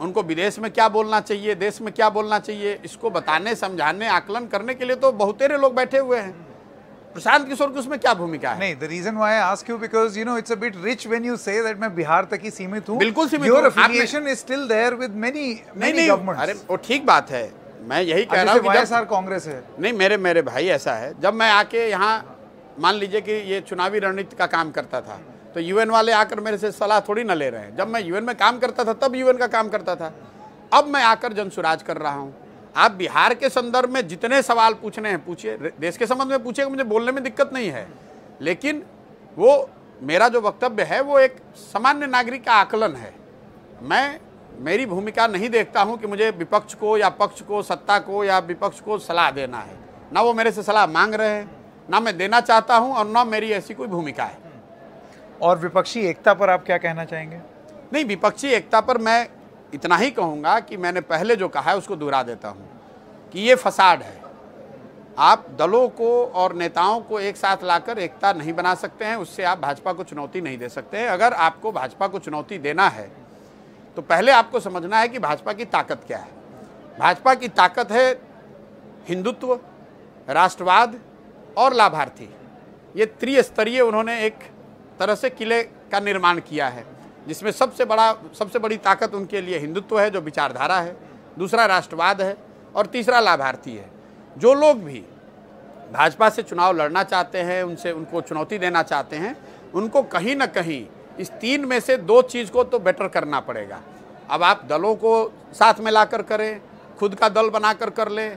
उनको विदेश में क्या बोलना चाहिए देश में क्या बोलना चाहिए इसको बताने समझाने आकलन करने के लिए तो बहुतेरे लोग बैठे हुए हैं प्रशांत किशोर की उसमें क्या भूमिका है नहीं the reason why ask you because you know it's a bit rich when you say that मैं बिहार तक ही सीमित हूं बिल्कुल सीमित your is still there with many many governments अरे वो ठीक बात है मैं यही कह रहा हूँ वाई कांग्रेस है नहीं मेरे मेरे भाई ऐसा है जब मैं आके यहाँ मान लीजिए कि ये चुनावी रणनीति का काम करता था तो यूएन वाले आकर मेरे से सलाह थोड़ी ना ले रहे हैं जब मैं यूएन में काम करता था तब यूएन का काम करता था अब मैं आकर जनसुराज कर रहा हूँ आप बिहार के संदर्भ में जितने सवाल पूछने हैं पूछिए देश के संबंध में पूछिए मुझे बोलने में दिक्कत नहीं है लेकिन वो मेरा जो वक्तव्य है वो एक सामान्य नागरिक का आकलन है मैं मेरी भूमिका नहीं देखता हूं कि मुझे विपक्ष को या पक्ष को सत्ता को या विपक्ष को सलाह देना है ना वो मेरे से सलाह मांग रहे हैं ना मैं देना चाहता हूं और ना मेरी ऐसी कोई भूमिका है और विपक्षी एकता पर आप क्या कहना चाहेंगे नहीं विपक्षी एकता पर मैं इतना ही कहूँगा कि मैंने पहले जो कहा है उसको दोहरा देता हूँ कि ये फसाड है आप दलों को और नेताओं को एक साथ लाकर एकता नहीं बना सकते हैं उससे आप भाजपा को चुनौती नहीं दे सकते हैं अगर आपको भाजपा को चुनौती देना है तो पहले आपको समझना है कि भाजपा की ताकत क्या है भाजपा की ताकत है हिंदुत्व राष्ट्रवाद और लाभार्थी ये त्रिस्तरीय उन्होंने एक तरह से किले का निर्माण किया है जिसमें सबसे बड़ा सबसे बड़ी ताकत उनके लिए हिंदुत्व है जो विचारधारा है दूसरा राष्ट्रवाद है और तीसरा लाभार्थी है जो लोग भी भाजपा से चुनाव लड़ना चाहते हैं उनसे उनको चुनौती देना चाहते हैं उनको कहीं ना कहीं इस तीन में से दो चीज़ को तो बेटर करना पड़ेगा अब आप दलों को साथ में लाकर करें खुद का दल बनाकर कर लें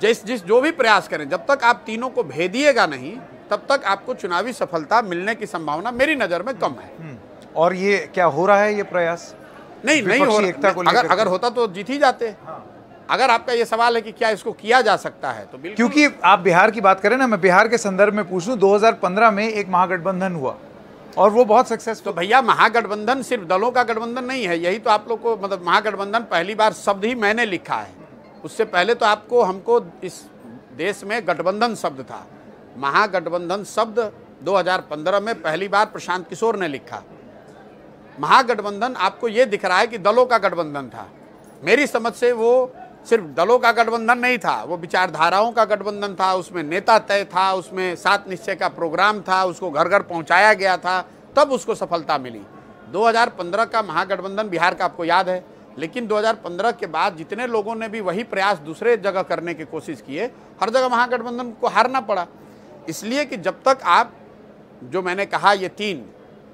जिस जिस जो भी प्रयास करें जब तक आप तीनों को भेदिएगा नहीं तब तक आपको चुनावी सफलता मिलने की संभावना मेरी नज़र में कम है हम्म। और ये क्या हो रहा है ये प्रयास नहीं नहीं हो रहा अगर अगर होता तो जीत ही जाते हाँ। अगर आपका ये सवाल है कि क्या इसको किया जा सकता है तो क्योंकि आप बिहार की बात करें ना मैं बिहार के संदर्भ में पूछ 2015 में एक महागठबंधन हुआ और वो बहुत सक्सेस तो भैया महागठबंधन सिर्फ दलों का गठबंधन नहीं है यही तो आप लोग को मतलब महागठबंधन पहली बार शब्द ही मैंने लिखा है उससे पहले तो आपको हमको इस देश में गठबंधन शब्द था महागठबंधन शब्द 2015 में पहली बार प्रशांत किशोर ने लिखा महागठबंधन आपको ये दिख रहा है कि दलों का गठबंधन था मेरी समझ से वो सिर्फ दलों का गठबंधन नहीं था वो विचारधाराओं का गठबंधन था उसमें नेता तय था उसमें सात निश्चय का प्रोग्राम था उसको घर घर पहुंचाया गया था तब उसको सफलता मिली 2015 का महागठबंधन बिहार का आपको याद है लेकिन 2015 के बाद जितने लोगों ने भी वही प्रयास दूसरे जगह करने की कोशिश किए हर जगह महागठबंधन को हारना पड़ा इसलिए कि जब तक आप जो मैंने कहा ये तीन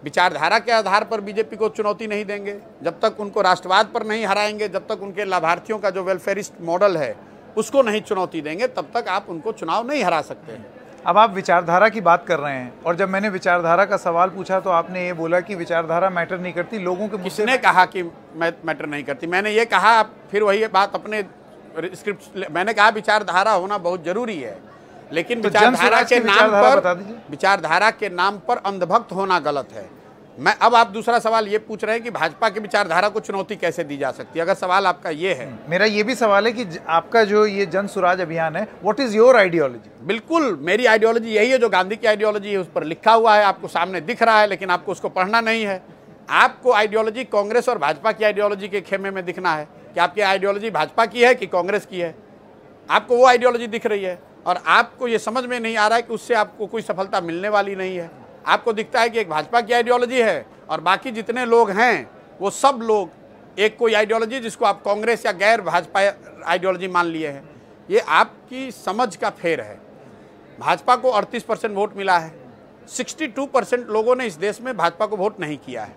विचारधारा के आधार पर बीजेपी को चुनौती नहीं देंगे जब तक उनको राष्ट्रवाद पर नहीं हराएंगे जब तक उनके लाभार्थियों का जो वेलफेयरिस्ट मॉडल है उसको नहीं चुनौती देंगे तब तक आप उनको चुनाव नहीं हरा सकते हैं अब आप विचारधारा की बात कर रहे हैं और जब मैंने विचारधारा का सवाल पूछा तो आपने ये बोला कि विचारधारा मैटर नहीं करती लोगों के ने कहा कि मैटर नहीं करती मैंने ये कहा फिर वही बात अपने स्क्रिप्ट मैंने कहा विचारधारा होना बहुत ज़रूरी है लेकिन तो विचारधारा के नाम पर विचारधारा के नाम पर अंधभक्त होना गलत है मैं अब आप दूसरा सवाल ये पूछ रहे हैं कि भाजपा की विचारधारा को चुनौती कैसे दी जा सकती है अगर सवाल आपका ये है मेरा ये भी सवाल है कि आपका जो ये जन स्वराज अभियान है व्हाट इज योर आइडियोलॉजी बिल्कुल मेरी आइडियोलॉजी यही है जो गांधी की आइडियोलॉजी है उस पर लिखा हुआ है आपको सामने दिख रहा है लेकिन आपको उसको पढ़ना नहीं है आपको आइडियोलॉजी कांग्रेस और भाजपा की आइडियोलॉजी के खेमे में दिखना है कि आपकी आइडियोलॉजी भाजपा की है कि कांग्रेस की है आपको वो आइडियोलॉजी दिख रही है और आपको ये समझ में नहीं आ रहा है कि उससे आपको कोई सफलता मिलने वाली नहीं है आपको दिखता है कि एक भाजपा की आइडियोलॉजी है और बाकी जितने लोग हैं वो सब लोग एक कोई आइडियोलॉजी जिसको आप कांग्रेस या गैर भाजपा आइडियोलॉजी मान लिए हैं ये आपकी समझ का फेर है भाजपा को 38 परसेंट वोट मिला है 62 परसेंट लोगों ने इस देश में भाजपा को वोट नहीं किया है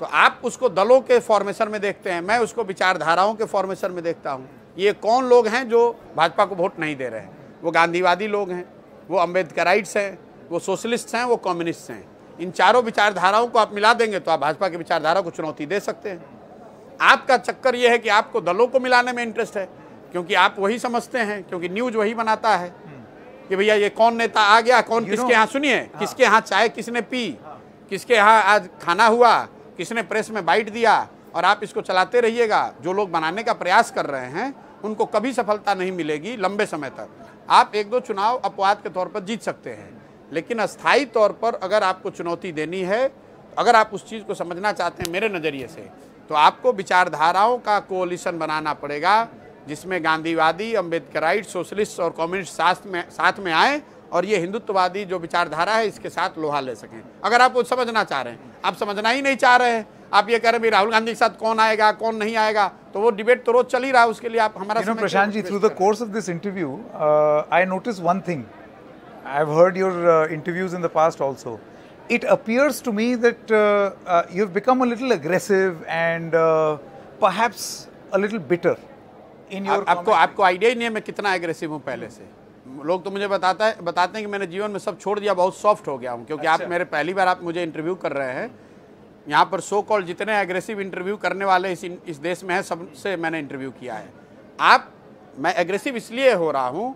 तो आप उसको दलों के फॉर्मेशन में देखते हैं मैं उसको विचारधाराओं के फॉर्मेशन में देखता हूँ ये कौन लोग हैं जो भाजपा को वोट नहीं दे रहे हैं वो गांधीवादी लोग हैं वो अम्बेडकराइट्स हैं वो सोशलिस्ट हैं वो कम्युनिस्ट हैं इन चारों विचारधाराओं को आप मिला देंगे तो आप भाजपा की विचारधारा को चुनौती दे सकते हैं आपका चक्कर ये है कि आपको दलों को मिलाने में इंटरेस्ट है क्योंकि आप वही समझते हैं क्योंकि न्यूज वही बनाता है कि भैया ये कौन नेता आ गया कौन किसके यहाँ सुनिए हाँ। किसके यहाँ चाय किसने पी किसके यहाँ आज खाना हुआ किसने प्रेस में बाइट दिया और आप इसको चलाते रहिएगा जो लोग बनाने का प्रयास कर रहे हैं उनको कभी सफलता नहीं मिलेगी लंबे समय तक आप एक दो चुनाव अपवाद के तौर पर जीत सकते हैं लेकिन अस्थाई तौर पर अगर आपको चुनौती देनी है अगर आप उस चीज़ को समझना चाहते हैं मेरे नज़रिए से तो आपको विचारधाराओं का कोलिशन बनाना पड़ेगा जिसमें गांधीवादी अम्बेडकराइट सोशलिस्ट और कम्युनिस्ट साथ में साथ में आए और ये हिंदुत्ववादी जो विचारधारा है इसके साथ लोहा ले सकें अगर आप वो समझना चाह रहे हैं आप समझना ही नहीं चाह रहे हैं आप ये कह रहे हैं भाई राहुल गांधी के साथ कौन आएगा कौन नहीं आएगा तो वो डिबेट तो रोज चल ही रहा है उसके लिए आप हमारा Prashant ji through the course of this interview I notice one thing I have heard your interviews in the past also it appears to me that you uh, you've become a little aggressive and uh, perhaps a little bitter आपको आपको idea ही नहीं है मैं कितना aggressive हूँ पहले से लोग तो मुझे बताता है बताते हैं कि मैंने जीवन में सब छोड़ दिया बहुत सॉफ्ट हो गया हूँ क्योंकि अच्छा। आप मेरे पहली बार आप मुझे इंटरव्यू कर रहे हैं यहाँ पर सो कॉल जितने एग्रेसिव इंटरव्यू करने वाले इस इस देश में हैं सबसे मैंने इंटरव्यू किया है आप मैं एग्रेसिव इसलिए हो रहा हूँ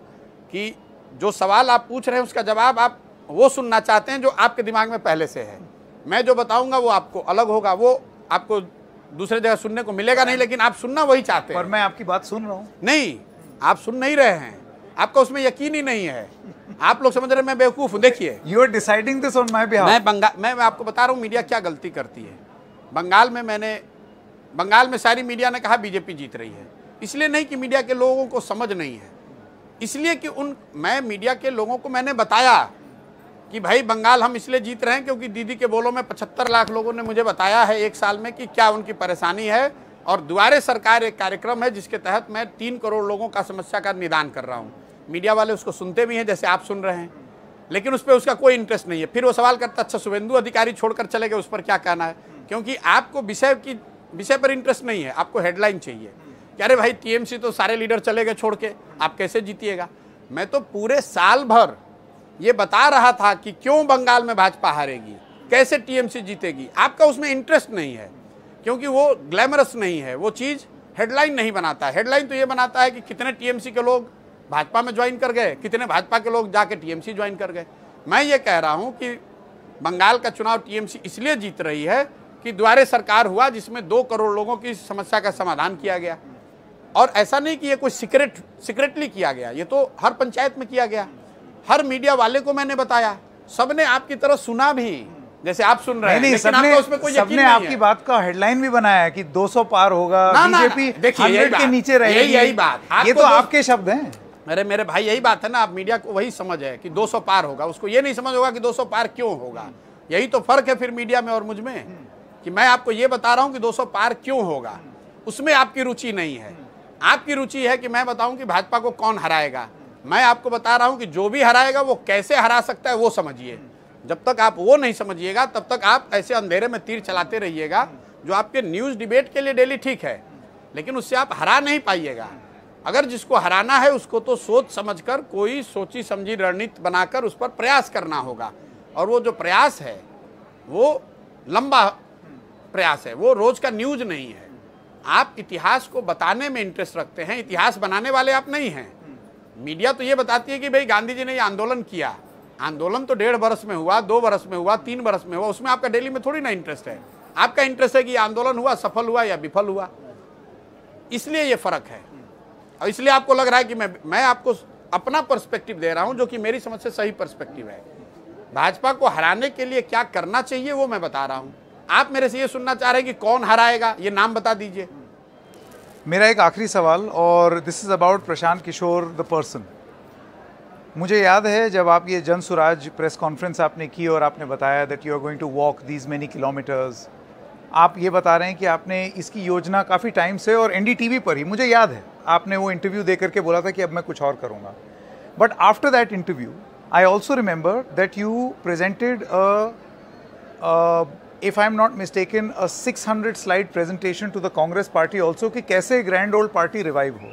कि जो सवाल आप पूछ रहे हैं उसका जवाब आप वो सुनना चाहते हैं जो आपके दिमाग में पहले से है मैं जो बताऊँगा वो आपको अलग होगा वो आपको दूसरे जगह सुनने को मिलेगा नहीं लेकिन आप सुनना वही चाहते हैं और मैं आपकी बात सुन रहा हूँ नहीं आप सुन नहीं रहे हैं आपका उसमें यकीन ही नहीं है आप लोग समझ रहे मैं बेवकूफ़ हूँ देखिए you are deciding this on my मैं बंगाल मैं आपको बता रहा हूँ मीडिया क्या गलती करती है बंगाल में मैंने बंगाल में सारी मीडिया ने कहा बीजेपी जीत रही है इसलिए नहीं कि मीडिया के लोगों को समझ नहीं है इसलिए कि उन मैं मीडिया के लोगों को मैंने बताया कि भाई बंगाल हम इसलिए जीत रहे हैं क्योंकि दीदी के बोलों में पचहत्तर लाख लोगों ने मुझे बताया है एक साल में कि क्या उनकी परेशानी है और द्वारे सरकार एक कार्यक्रम है जिसके तहत मैं तीन करोड़ लोगों का समस्या का निदान कर रहा हूँ मीडिया वाले उसको सुनते भी हैं जैसे आप सुन रहे हैं लेकिन उस पर उसका कोई इंटरेस्ट नहीं है फिर वो सवाल करता अच्छा शुभेंदु अधिकारी छोड़कर चले गए उस पर क्या कहना है क्योंकि आपको विषय की विषय पर इंटरेस्ट नहीं है आपको हेडलाइन चाहिए कि अरे भाई टीएमसी तो सारे लीडर चले गए छोड़ के आप कैसे जीतिएगा मैं तो पूरे साल भर ये बता रहा था कि क्यों बंगाल में भाजपा हारेगी कैसे टीएमसी जीतेगी आपका उसमें इंटरेस्ट नहीं है क्योंकि वो ग्लैमरस नहीं है वो चीज़ हेडलाइन नहीं बनाता हेडलाइन तो ये बनाता है कि कितने टीएमसी के लोग भाजपा में ज्वाइन कर गए कितने भाजपा के लोग जाके टीएमसी ज्वाइन कर गए मैं ये कह रहा हूँ कि बंगाल का चुनाव टीएमसी इसलिए जीत रही है कि द्वारे सरकार हुआ जिसमें दो करोड़ लोगों की समस्या का समाधान किया गया और ऐसा नहीं कि ये कोई सीक्रेट सीक्रेटली किया गया ये तो हर पंचायत में किया गया हर मीडिया वाले को मैंने बताया सबने आपकी तरह सुना भी जैसे आप सुन रहे हैं सबने उसमें कोई सबने आपकी बात का हेडलाइन भी बनाया है कि 200 पार होगा बीजेपी देखिए के नीचे रहेगी यही बात ये तो आपके शब्द हैं अरे मेरे भाई यही बात है ना आप मीडिया को वही समझ है कि 200 पार होगा उसको ये नहीं समझ होगा कि 200 पार क्यों होगा यही तो फर्क है फिर मीडिया में और मुझ में कि मैं आपको ये बता रहा हूँ कि 200 पार क्यों होगा उसमें आपकी रुचि नहीं है आपकी रुचि है कि मैं बताऊँ कि भाजपा को कौन हराएगा मैं आपको बता रहा हूँ कि जो भी हराएगा वो कैसे हरा सकता है वो समझिए जब तक आप वो नहीं समझिएगा तब तक आप ऐसे अंधेरे में तीर चलाते रहिएगा जो आपके न्यूज़ डिबेट के लिए डेली ठीक है लेकिन उससे आप हरा नहीं पाइएगा अगर जिसको हराना है उसको तो सोच समझकर कोई सोची समझी रणनीति बनाकर उस पर प्रयास करना होगा और वो जो प्रयास है वो लंबा प्रयास है वो रोज़ का न्यूज नहीं है आप इतिहास को बताने में इंटरेस्ट रखते हैं इतिहास बनाने वाले आप नहीं हैं मीडिया तो ये बताती है कि भाई गांधी जी ने ये आंदोलन किया आंदोलन तो डेढ़ बरस में हुआ दो बरस में हुआ तीन बरस में हुआ उसमें आपका डेली में थोड़ी ना इंटरेस्ट है आपका इंटरेस्ट है कि आंदोलन हुआ सफल हुआ या विफल हुआ इसलिए ये फर्क है और इसलिए आपको लग रहा है कि मैं मैं आपको अपना पर्सपेक्टिव दे रहा हूं जो कि मेरी समझ से सही पर्सपेक्टिव है भाजपा को हराने के लिए क्या करना चाहिए वो मैं बता रहा हूं आप मेरे से ये सुनना चाह रहे हैं कि कौन हराएगा ये नाम बता दीजिए मेरा एक आखिरी सवाल और this is about Prashant Kishor the person मुझे याद है जब आप ये जन स्वराज प्रेस कॉन्फ्रेंस आपने की और आपने बताया that you are going to walk these many kilometres आप ये बता रहे हैं कि आपने इसकी योजना काफ़ी टाइम से और एनडीटीवी पर ही मुझे याद है आपने वो इंटरव्यू दे करके बोला था कि अब मैं कुछ और करूँगा but after that interview I also remember that you presented if I am not mistaken a hundred slide presentation to the Congress party also कि कैसे ग्रैंड ओल्ड पार्टी रिवाइव हो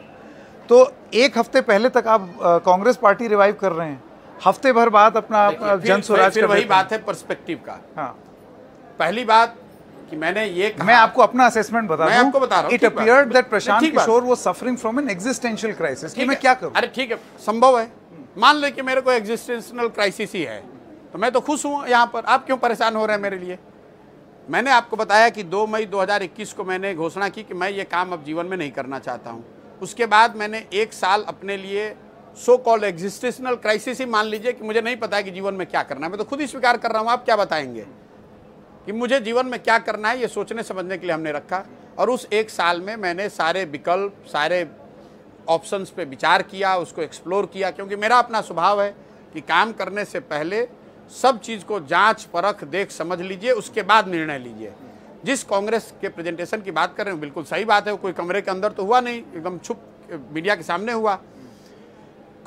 तो एक हफ्ते पहले तक आप कांग्रेस पार्टी रिवाइव कर रहे हैं हफ्ते भर बाद अपना जन स्वराज वही बात है परस्पेक्टिव का हाँ पहली बात कि मैंने ये मैं आपको अपना असेसमेंट बता मैं आपको बता रहा हूँ it that Prashant Kishor suffering from an existential crisis कि मैं क्या करूँ अरे ठीक है संभव है मान कि मेरे को क्राइसिस ही है तो मैं तो खुश हूँ यहाँ पर आप क्यों परेशान हो रहे हैं मेरे लिए मैंने आपको बताया कि मई को मैंने घोषणा की कि मैं ये काम अब जीवन में नहीं करना चाहता हूँ उसके बाद मैंने एक साल अपने लिए सो कॉल्ड एग्जिस्टेंशनल क्राइसिस ही मान लीजिए कि मुझे नहीं पता है कि जीवन में क्या करना है मैं तो खुद ही स्वीकार कर रहा हूँ आप क्या बताएंगे कि मुझे जीवन में क्या करना है ये सोचने समझने के लिए हमने रखा और उस एक साल में मैंने सारे विकल्प सारे ऑप्शंस पे विचार किया उसको एक्सप्लोर किया क्योंकि मेरा अपना स्वभाव है कि काम करने से पहले सब चीज़ को जांच परख देख समझ लीजिए उसके बाद निर्णय लीजिए जिस कांग्रेस के प्रेजेंटेशन की बात कर रहे हैं बिल्कुल सही बात है कोई कमरे के अंदर तो हुआ नहीं एकदम छुप मीडिया के सामने हुआ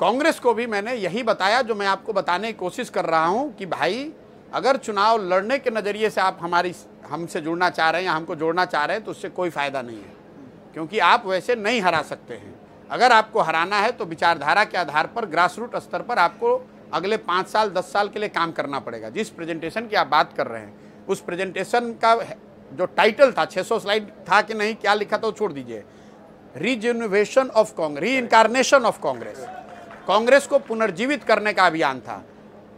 कांग्रेस को भी मैंने यही बताया जो मैं आपको बताने की कोशिश कर रहा हूँ कि भाई अगर चुनाव लड़ने के नज़रिए से आप हमारी हमसे जुड़ना चाह रहे हैं या हमको जोड़ना चाह रहे हैं तो उससे कोई फ़ायदा नहीं है क्योंकि आप वैसे नहीं हरा सकते हैं अगर आपको हराना है तो विचारधारा के आधार पर ग्रासरूट स्तर पर आपको अगले पाँच साल दस साल के लिए काम करना पड़ेगा जिस प्रेजेंटेशन की आप बात कर रहे हैं उस प्रेजेंटेशन का जो टाइटल था 600 स्लाइड था कि नहीं क्या लिखा था वो छोड़ दीजिए रीजनोवेशन ऑफ कांग्रेस री इनकारनेशन ऑफ कांग्रेस कांग्रेस को पुनर्जीवित करने का अभियान था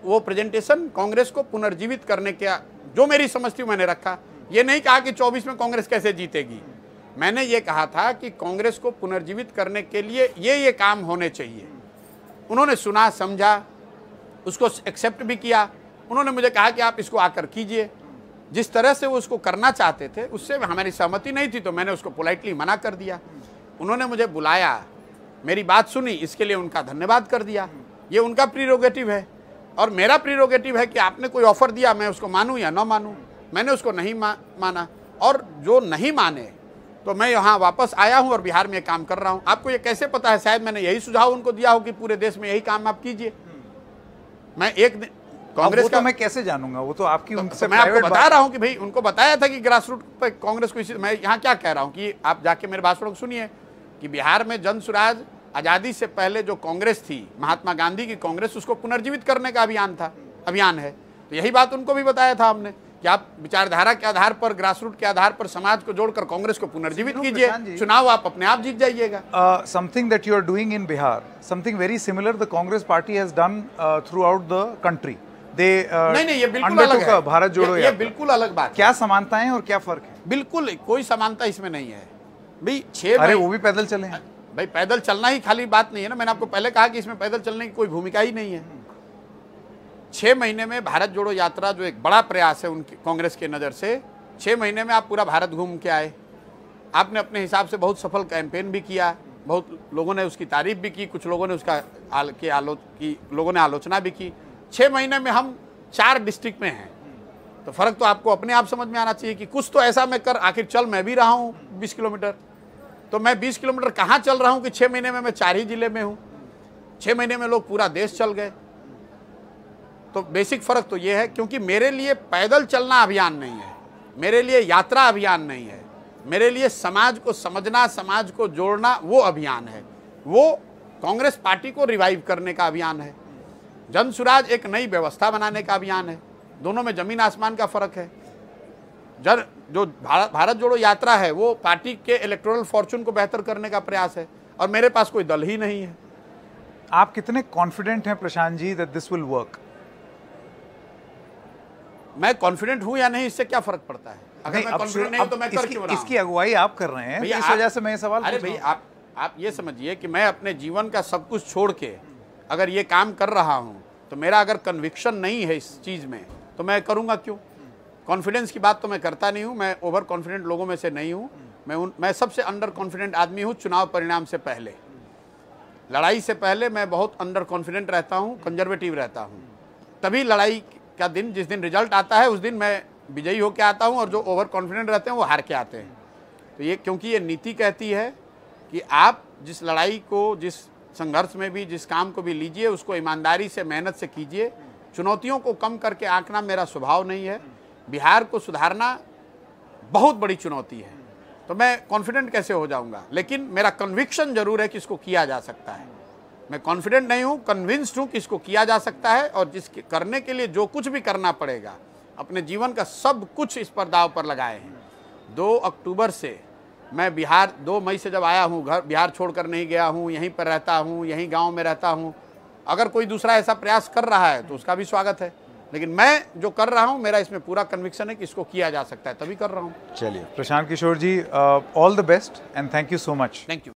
वो प्रेजेंटेशन कांग्रेस को पुनर्जीवित करने का जो मेरी समझ थी मैंने रखा ये नहीं कहा कि 24 में कांग्रेस कैसे जीतेगी मैंने ये कहा था कि कांग्रेस को पुनर्जीवित करने के लिए ये ये काम होने चाहिए उन्होंने सुना समझा उसको एक्सेप्ट भी किया उन्होंने मुझे कहा कि आप इसको आकर कीजिए जिस तरह से वो उसको करना चाहते थे उससे हमारी सहमति नहीं थी तो मैंने उसको पोलाइटली मना कर दिया उन्होंने मुझे बुलाया मेरी बात सुनी इसके लिए उनका धन्यवाद कर दिया ये उनका प्रीरोगेटिव है और मेरा प्रीरोगेटिव है कि आपने कोई ऑफर दिया मैं उसको मानूँ या ना मानूँ मैंने उसको नहीं मा, माना और जो नहीं माने तो मैं यहाँ वापस आया हूँ और बिहार में काम कर रहा हूँ आपको ये कैसे पता है शायद मैंने यही सुझाव उनको दिया हो कि पूरे देश में यही काम आप कीजिए मैं एक कांग्रेस तो का तो मैं कैसे जानूंगा वो तो आपकी तो, उनसे तो मैं आपको बता रहा हूँ कि भाई उनको बताया था कि ग्रास रूट पर कांग्रेस को इसी मैं यहाँ क्या कह रहा हूँ कि आप जाके मेरे भाषणों को सुनिए कि बिहार में जन सुराज आज़ादी से पहले जो कांग्रेस थी महात्मा गांधी की कांग्रेस उसको पुनर्जीवित करने का अभियान था अभियान है तो यही बात उनको भी बताया था हमने कि आप विचारधारा के आधार पर ग्रासरूट के आधार पर समाज को जोड़कर कांग्रेस को पुनर्जीवित कीजिए चुनाव आप अपने आप जीत जाइएगा something that you are doing in Bihar something very similar the Congress party has done throughout the country they नहीं नहीं ये बिल्कुल अलग है भारत जोड़ो ये, ये बिल्कुल अलग बात क्या समानताएं और क्या फर्क है बिल्कुल कोई समानता इसमें नहीं है भाई छह अरे वो भी पैदल चले हैं भाई पैदल चलना ही खाली बात नहीं है ना मैंने आपको पहले कहा कि इसमें पैदल चलने की कोई भूमिका ही नहीं है छः महीने में भारत जोड़ो यात्रा जो एक बड़ा प्रयास है उनके कांग्रेस के नज़र से छः महीने में आप पूरा भारत घूम के आए आपने अपने हिसाब से बहुत सफल कैंपेन भी किया बहुत लोगों ने उसकी तारीफ भी की कुछ लोगों ने उसका आल, के आलो की लोगों ने आलोचना भी की छः महीने में हम चार डिस्ट्रिक्ट में हैं तो फ़र्क तो आपको अपने आप समझ में आना चाहिए कि कुछ तो ऐसा मैं कर आखिर चल मैं भी रहा हूँ बीस किलोमीटर तो मैं 20 किलोमीटर कहाँ चल रहा हूँ कि छः महीने में मैं चार ही जिले में हूँ छः महीने में लोग पूरा देश चल गए तो बेसिक फ़र्क तो ये है क्योंकि मेरे लिए पैदल चलना अभियान नहीं है मेरे लिए यात्रा अभियान नहीं है मेरे लिए समाज को समझना समाज को जोड़ना वो अभियान है वो कांग्रेस पार्टी को रिवाइव करने का अभियान है जन सुराज एक नई व्यवस्था बनाने का अभियान है दोनों में जमीन आसमान का फर्क है जन जो भारत भारत जोड़ो यात्रा है वो पार्टी के इलेक्ट्रोनल फॉर्चून को बेहतर करने का प्रयास है और मेरे पास कोई दल ही नहीं है आप कितने कॉन्फिडेंट हैं Prashant ji that this will work मैं कॉन्फिडेंट हूं या नहीं इससे क्या फर्क पड़ता है अगर मैं कॉन्फिडेंट नहीं तो मैं कर क्यों इसकी अगुवाई आप कर रहे हैं इस वजह से मैं सवाल अरे भाई आप आप ये समझिए कि मैं अपने जीवन का सब कुछ छोड़ के अगर ये काम कर रहा हूं तो मेरा अगर कन्विक्शन नहीं है इस चीज़ में तो मैं करूंगा क्यों कॉन्फिडेंस की बात तो मैं करता नहीं हूँ मैं ओवर कॉन्फिडेंट लोगों में से नहीं हूँ मैं उन मैं सबसे अंडर कॉन्फिडेंट आदमी हूँ चुनाव परिणाम से पहले लड़ाई से पहले मैं बहुत अंडर कॉन्फिडेंट रहता हूँ कंजर्वेटिव रहता हूँ तभी लड़ाई का दिन जिस दिन रिजल्ट आता है उस दिन मैं विजयी होकर आता हूँ और जो ओवर कॉन्फिडेंट रहते हैं वो हार के आते हैं तो ये क्योंकि ये नीति कहती है कि आप जिस लड़ाई को जिस संघर्ष में भी जिस काम को भी लीजिए उसको ईमानदारी से मेहनत से कीजिए चुनौतियों को कम करके आंकना मेरा स्वभाव नहीं है बिहार को सुधारना बहुत बड़ी चुनौती है तो मैं कॉन्फिडेंट कैसे हो जाऊंगा लेकिन मेरा कन्विक्शन जरूर है कि इसको किया जा सकता है मैं कॉन्फिडेंट नहीं हूँ कन्विंस्ड हूँ कि इसको किया जा सकता है और जिसके करने के लिए जो कुछ भी करना पड़ेगा अपने जीवन का सब कुछ इस पर दाव पर लगाए हैं दो अक्टूबर से मैं बिहार दो मई से जब आया हूँ घर बिहार छोड़कर नहीं गया हूँ यहीं पर रहता हूँ यहीं गाँव में रहता हूँ अगर कोई दूसरा ऐसा प्रयास कर रहा है तो उसका भी स्वागत है लेकिन मैं जो कर रहा हूं मेरा इसमें पूरा कन्विक्शन है कि इसको किया जा सकता है तभी कर रहा हूं चलिए Prashant Kishor ji all the best and thank you so much thank you